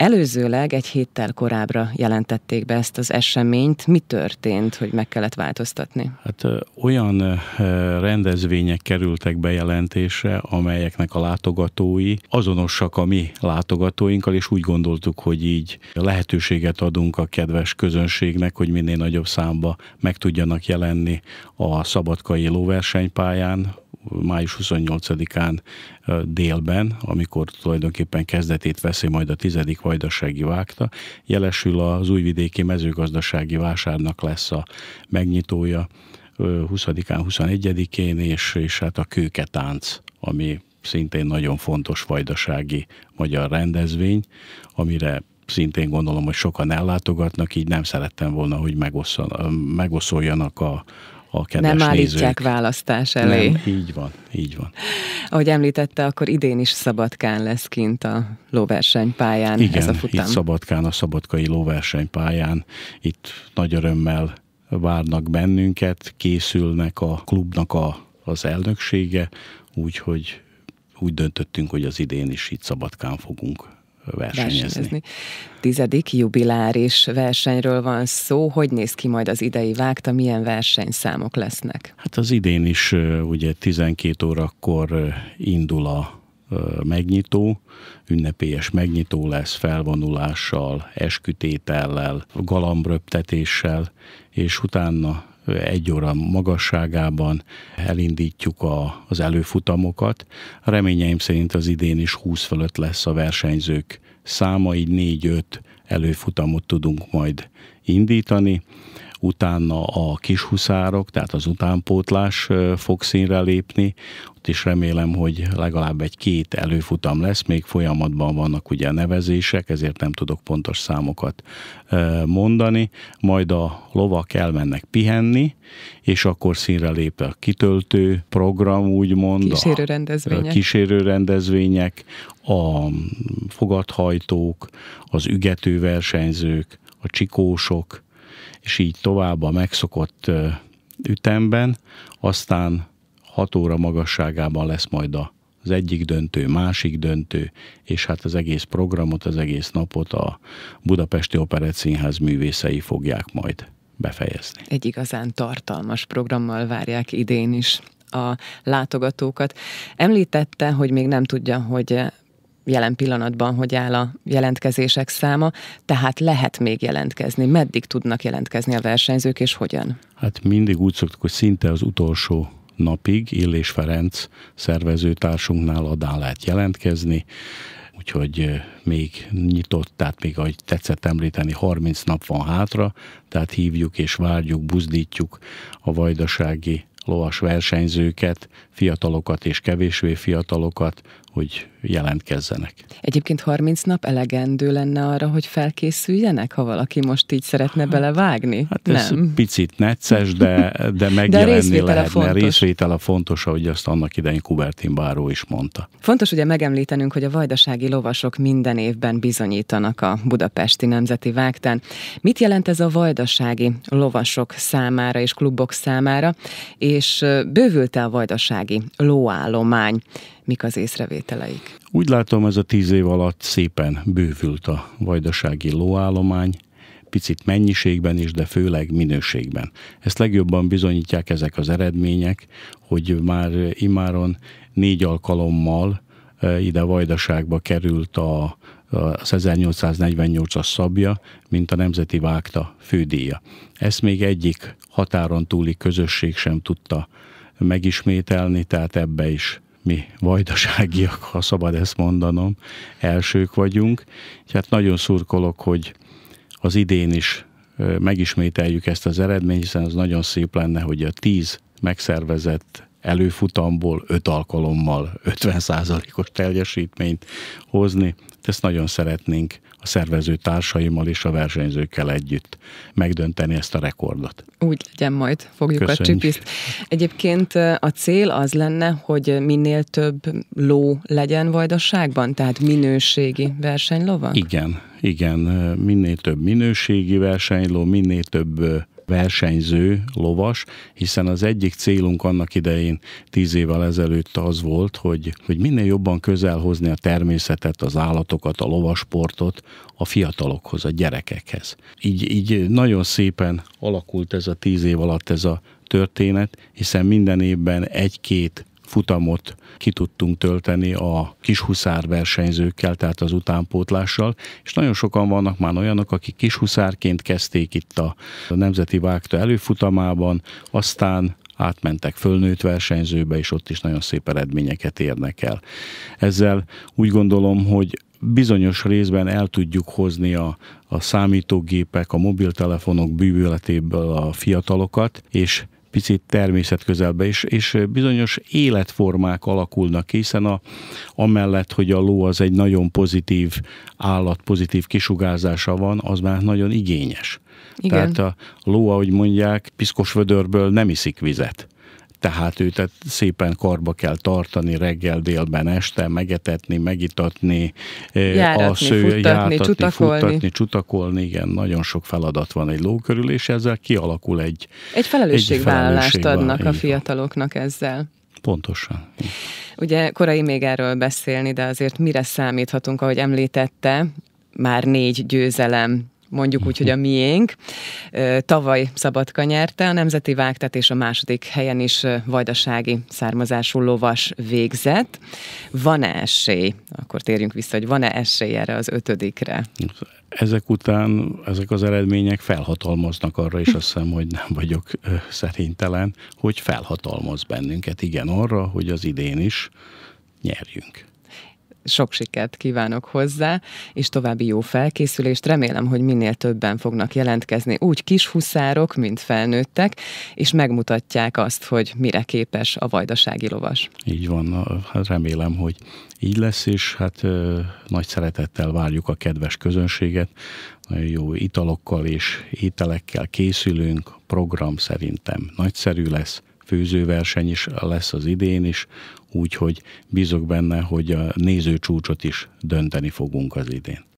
Előzőleg egy héttel korábbra jelentették be ezt az eseményt. Mi történt, hogy meg kellett változtatni? Hát olyan rendezvények kerültek bejelentésre, amelyeknek a látogatói azonosak a mi látogatóinkkal, és úgy gondoltuk, hogy így lehetőséget adunk a kedves közönségnek, hogy minél nagyobb számba meg tudjanak jelenni a szabadkai lóversenypályán, május 28-án délben, amikor tulajdonképpen kezdetét veszi majd a tizedik vajdasági vágta. Jelesül az újvidéki mezőgazdasági vásárnak lesz a megnyitója 20-án, 21-én, és, és hát a kőketánc, ami szintén nagyon fontos vajdasági magyar rendezvény, amire szintén gondolom, hogy sokan ellátogatnak, így nem szerettem volna, hogy megoszoljanak a, a kedves Nem állítják nézők. választás elé. Nem, így van, így van. Ahogy említette, akkor idén is Szabadkán lesz kint a lóversenypályán Igen, ez a futam. itt Szabadkán, a Szabadkai lóversenypályán. Itt nagy örömmel várnak bennünket, készülnek a klubnak a, az elnöksége, úgyhogy úgy döntöttünk, hogy az idén is itt Szabadkán fogunk versenyezni. versenyezni. Tizedik jubiláris versenyről van szó. Hogy néz ki majd az idei vágta? Milyen versenyszámok lesznek? Hát az idén is ugye 12 órakor indul a megnyitó, ünnepélyes megnyitó lesz felvonulással, eskütétellel, galambröptetéssel, és utána egy óra magasságában elindítjuk a, az előfutamokat. A reményeim szerint az idén is 20 fölött lesz a versenyzők száma, így 4-5 előfutamot tudunk majd indítani utána a kishuszárok, tehát az utánpótlás fog színre lépni, ott is remélem, hogy legalább egy-két előfutam lesz, még folyamatban vannak ugye nevezések, ezért nem tudok pontos számokat mondani, majd a lovak elmennek pihenni, és akkor színre lép a kitöltő program, úgymond. Kísérő rendezvények. A kísérő rendezvények, a fogadhajtók, az ügető versenyzők, a csikósok, és így tovább a megszokott ütemben, aztán 6 óra magasságában lesz majd az egyik döntő, másik döntő, és hát az egész programot, az egész napot a Budapesti Operett Színház művészei fogják majd befejezni. Egy igazán tartalmas programmal várják idén is a látogatókat. Említette, hogy még nem tudja, hogy jelen pillanatban hogy áll a jelentkezések száma, tehát lehet még jelentkezni. Meddig tudnak jelentkezni a versenyzők, és hogyan? Hát mindig úgy szoktuk, hogy szinte az utolsó napig Illés Ferenc szervezőtársunknál adán lehet jelentkezni, úgyhogy még nyitott, tehát még ahogy tetszett említeni, 30 nap van hátra, tehát hívjuk és várjuk, buzdítjuk a vajdasági lovas versenyzőket, fiatalokat és kevésbé fiatalokat hogy jelentkezzenek. Egyébként 30 nap elegendő lenne arra, hogy felkészüljenek, ha valaki most így szeretne hát, belevágni? Hát ez Nem. picit necces, de, de megjelenni de a részvétele lehetne. Fontos. A részvétele fontos, ahogy azt annak idején Kubertin Báró is mondta. Fontos ugye megemlítenünk, hogy a vajdasági lovasok minden évben bizonyítanak a Budapesti Nemzeti Vágtán. Mit jelent ez a vajdasági lovasok számára és klubok számára, és bővült a vajdasági lóállomány? mik az észrevételeik? Úgy látom, ez a tíz év alatt szépen bővült a vajdasági lóállomány, picit mennyiségben is, de főleg minőségben. Ezt legjobban bizonyítják ezek az eredmények, hogy már imáron négy alkalommal e, ide Vajdaságba került a az 1848-as szabja, mint a Nemzeti Vágta fődíja. Ezt még egyik határon túli közösség sem tudta megismételni, tehát ebbe is mi vajdaságiak, ha szabad ezt mondanom, elsők vagyunk. Hát nagyon szurkolok, hogy az idén is megismételjük ezt az eredményt, hiszen az nagyon szép lenne, hogy a tíz megszervezett előfutamból öt alkalommal 50%-os teljesítményt hozni. Ezt nagyon szeretnénk a szervező társaimmal és a versenyzőkkel együtt megdönteni ezt a rekordot. Úgy legyen majd, fogjuk Köszönjük. a csipiszt. Egyébként eh, a cél az lenne, hogy minél több ló legyen vajdaságban, tehát minőségi versenylova? Igen, igen, eh, minél több minőségi versenyló, minél több eh, versenyző lovas, hiszen az egyik célunk annak idején tíz évvel ezelőtt az volt, hogy, hogy minél jobban közel hozni a természetet, az állatokat, a lovasportot a fiatalokhoz, a gyerekekhez. Így, így nagyon szépen alakult ez a tíz év alatt ez a történet, hiszen minden évben egy-két futamot ki tudtunk tölteni a kishuszár versenyzőkkel, tehát az utánpótlással, és nagyon sokan vannak már olyanok, akik kishuszárként kezdték itt a Nemzeti Vágta előfutamában, aztán átmentek fölnőtt versenyzőbe, és ott is nagyon szép eredményeket érnek el. Ezzel úgy gondolom, hogy bizonyos részben el tudjuk hozni a, a számítógépek, a mobiltelefonok bűvületéből a fiatalokat, és picit természetközelbe, és, és bizonyos életformák alakulnak ki, hiszen a, amellett, hogy a ló az egy nagyon pozitív állat, pozitív kisugárzása van, az már nagyon igényes. Igen. Tehát a ló, ahogy mondják, piszkos vödörből nem iszik vizet tehát őt szépen karba kell tartani reggel, délben, este, megetetni, megitatni, járatni, a sző, futtatni, járatni, csutakolni. futtatni, csutakolni, igen, nagyon sok feladat van egy ló körül, és ezzel kialakul egy... Egy felelősségvállalást egy adnak a fiataloknak ezzel. Pontosan. Ugye korai még erről beszélni, de azért mire számíthatunk, ahogy említette, már négy győzelem mondjuk úgy, hogy a miénk. Tavaly Szabadka nyerte, a Nemzeti Vágtat és a második helyen is vajdasági származású lovas végzett. Van-e esély? Akkor térjünk vissza, hogy van-e esély erre az ötödikre? Ezek után, ezek az eredmények felhatalmaznak arra, és azt hiszem, hogy nem vagyok szerintelen, hogy felhatalmaz bennünket, igen, arra, hogy az idén is nyerjünk sok sikert kívánok hozzá, és további jó felkészülést. Remélem, hogy minél többen fognak jelentkezni, úgy kis huszárok, mint felnőttek, és megmutatják azt, hogy mire képes a vajdasági lovas. Így van, hát remélem, hogy így lesz, és hát ö, nagy szeretettel várjuk a kedves közönséget. Nagyon jó italokkal és ételekkel készülünk, program szerintem nagyszerű lesz főzőverseny is lesz az idén is, úgyhogy bízok benne, hogy a nézőcsúcsot is dönteni fogunk az idén.